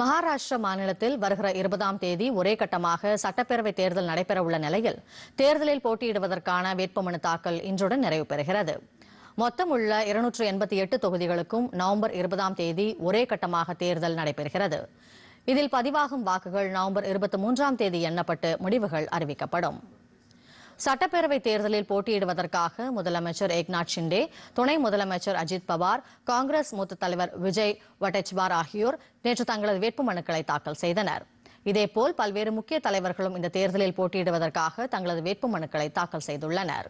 மகாராஷ்டிர மாநிலத்தில் வருகிற இருபதாம் தேதி ஒரே கட்டமாக சட்டப்பேரவை தேர்தல் நடைபெறவுள்ள நிலையில் தேர்தலில் போட்டியிடுவதற்கான வேட்புமனு தாக்கல் இன்றுடன் நிறைவு பெறுகிறது மொத்தம் உள்ள இருநூற்று எண்பத்தி எட்டு தொகுதிகளுக்கும் நவம்பர் இருபதாம் தேதி ஒரே கட்டமாக தேர்தல் நடைபெறுகிறது இதில் பதிவாகும் வாக்குகள் நவம்பர் இருபத்தி மூன்றாம் தேதி எண்ணப்பட்டு முடிவுகள் அறிவிக்கப்படும் சட்டப்பேரவை தேர்தலில் போட்டியிடுவதற்காக முதலமைச்சர் ஏக்நாத் ஷிண்டே துணை முதலமைச்சர் அஜித் பவார் காங்கிரஸ் மூத்த தலைவர் விஜய் வடேச்பார் ஆகியோர் நேற்று தங்களது வேட்புமனுக்களை தாக்கல் செய்தனர் இதேபோல் பல்வேறு முக்கிய தலைவர்களும் இந்த தேர்தலில் போட்டியிடுவதற்காக தங்களது வேட்புமனுக்களை தாக்கல் செய்துள்ளனா்